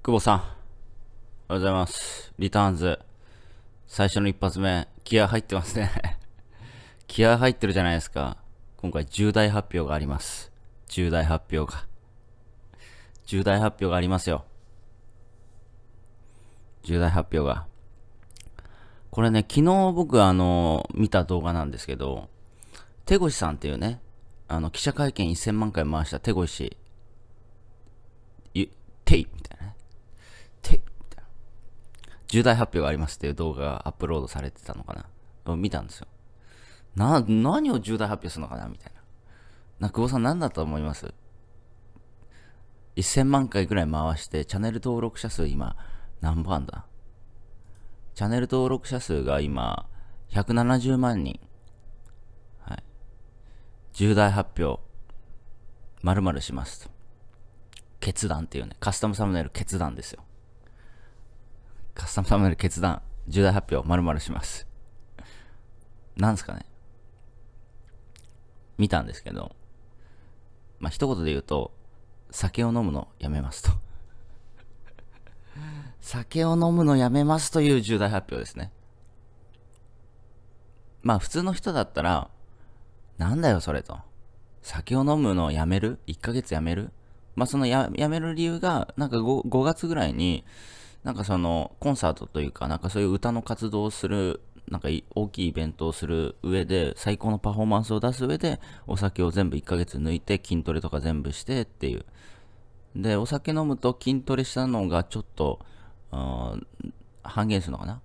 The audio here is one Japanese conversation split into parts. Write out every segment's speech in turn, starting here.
久保さん、おはようございます。リターンズ、最初の一発目、気合入ってますね 気合入ってるじゃないですか。今回重大発表があります。重大発表が。重大発表がありますよ。重大発表が。これね、昨日僕あの、見た動画なんですけど、手越さんっていうね、あの、記者会見1000万回回した手越、い、てい、みたいな。重大発表がありますっていう動画がアップロードされてたのかな見たんですよ。な、何を重大発表するのかなみたいな。な、久保さん何だと思います ?1000 万回ぐらい回して、チャンネル登録者数今、何番だチャンネル登録者数が今、170万人。はい。重大発表、〇〇しますと。決断っていうね、カスタムサムネイル決断ですよ。カスタムサムネイル決断、重大発表、まるまるします。なんですかね。見たんですけど、まあ、一言で言うと、酒を飲むのやめますと 酒を飲むのやめますという重大発表ですね。まあ普通の人だったら、なんだよそれと。酒を飲むのをやめる ?1 ヶ月やめるまあそのややめる理由が、なんか 5, 5月ぐらいに、なんかそのコンサートというか、なんかそういう歌の活動をする、なんか大きいイベントをする上で、最高のパフォーマンスを出す上で、お酒を全部1ヶ月抜いて、筋トレとか全部してっていう。で、お酒飲むと筋トレしたのがちょっと、半減するのかな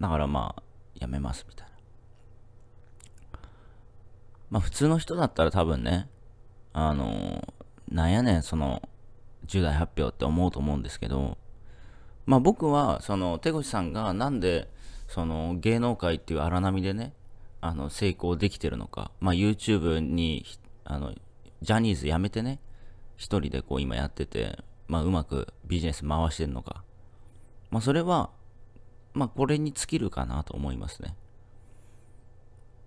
だからまあ、やめますみたいな。まあ普通の人だったら多分ね、あのなんやねん、その、重大発表って思うと思うんですけど、まあ、僕はその手越さんがなんでその芸能界っていう荒波でねあの成功できてるのか、まあ、YouTube にあのジャニーズ辞めてね1人でこう今やってて、まあ、うまくビジネス回してるのか、まあ、それは、まあ、これに尽きるかなと思いますね。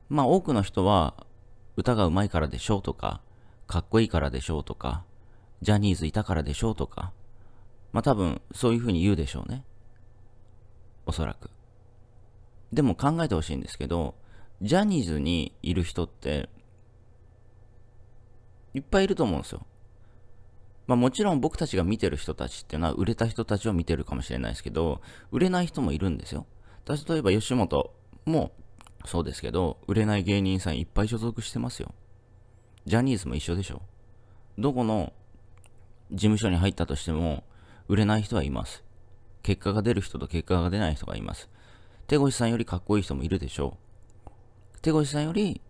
まあ、多くの人は歌がうまいからでしょうとかかっこいいからでしょうとかジャニーズいたからでしょうとかまあ多分そういうふうに言うでしょうね。おそらく。でも考えてほしいんですけど、ジャニーズにいる人って、いっぱいいると思うんですよ。まあもちろん僕たちが見てる人たちっていうのは売れた人たちを見てるかもしれないですけど、売れない人もいるんですよ。例えば吉本もそうですけど、売れない芸人さんいっぱい所属してますよ。ジャニーズも一緒でしょ。どこの事務所に入ったとしても、売れない人はいます。結果が出る人と結果が出ない人がいます。手越さんよりかっこいい人もいるでしょう。手越さんより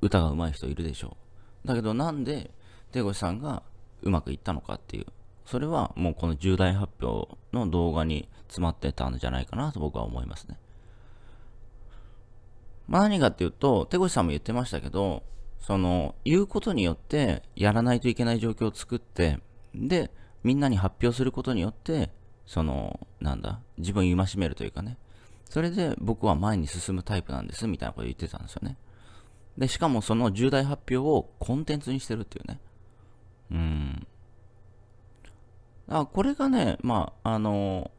歌が上手い人いるでしょう。だけどなんで手越さんがうまくいったのかっていう。それはもうこの重大発表の動画に詰まってたんじゃないかなと僕は思いますね。まあ何かっていうと、手越さんも言ってましたけど、その、言うことによってやらないといけない状況を作って、で、みんなに発表することによって、その、なんだ、自分を戒めるというかね、それで僕は前に進むタイプなんです、みたいなこと言ってたんですよね。で、しかもその重大発表をコンテンツにしてるっていうね。うん。あ、これがね、まあ、あの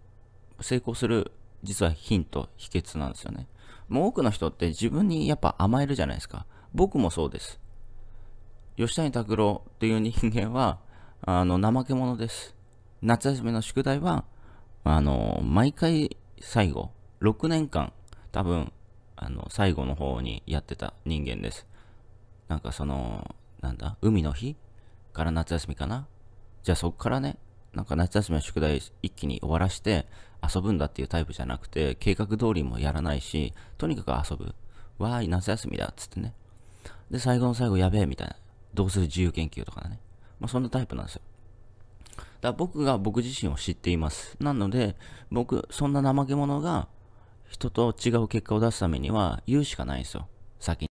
成功する、実はヒント、秘訣なんですよね。もう多くの人って自分にやっぱ甘えるじゃないですか。僕もそうです。吉谷拓郎っていう人間は、あの、怠け者です。夏休みの宿題は、あの、毎回最後、6年間、多分、あの、最後の方にやってた人間です。なんかその、なんだ、海の日から夏休みかなじゃあそっからね、なんか夏休みの宿題一気に終わらして遊ぶんだっていうタイプじゃなくて、計画通りもやらないし、とにかく遊ぶ。わーい、夏休みだっつってね。で、最後の最後やべえみたいな。どうする自由研究とかね。まあ、そんなタイプなんですよ。だから僕が僕自身を知っています。なので、僕、そんな怠け者が人と違う結果を出すためには言うしかないんですよ。先に。